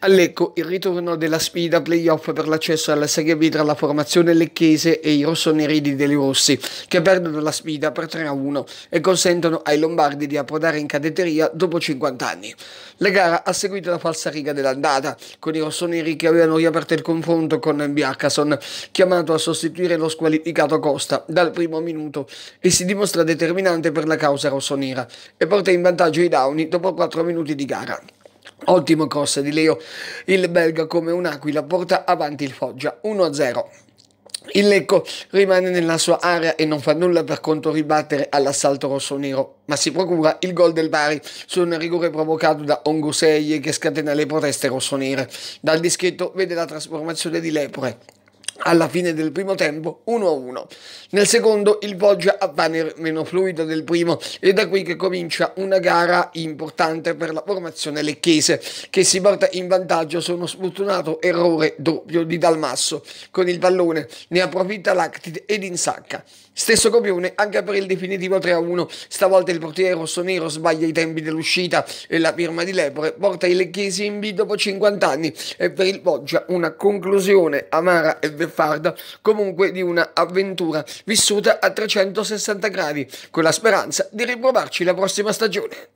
A Lecco il ritorno della sfida playoff per l'accesso alla Serie B tra la formazione lecchese e i rossoneri di Deli Rossi, che perdono la sfida per 3-1 e consentono ai lombardi di approdare in cadetteria dopo 50 anni. La gara ha seguito la falsa riga dell'andata, con i rossoneri che avevano riaperto il confronto con Biaccason, chiamato a sostituire lo squalificato Costa dal primo minuto e si dimostra determinante per la causa rossonera e porta in vantaggio i Downi dopo 4 minuti di gara. Ottimo cross di Leo, il belga come un'aquila porta avanti il Foggia 1-0. Il Lecco rimane nella sua area e non fa nulla per contoribattere all'assalto rosso-nero, ma si procura il gol del Bari su un rigore provocato da Ongusei che scatena le proteste rossonere. Dal dischetto vede la trasformazione di Lepore, alla fine del primo tempo 1-1. Nel secondo il Poggia appare meno fluido del primo e da qui che comincia una gara importante per la formazione lecchese che si porta in vantaggio su uno sfortunato errore doppio di Dalmasso. Con il pallone ne approfitta Lactit ed insacca. Stesso copione anche per il definitivo 3-1. Stavolta il portiere rossonero sbaglia i tempi dell'uscita e la firma di Lepore porta i lecchesi in B dopo 50 anni e per il Poggia una conclusione amara e beffata beffarda comunque di un'avventura vissuta a 360 gradi, con la speranza di riprovarci la prossima stagione.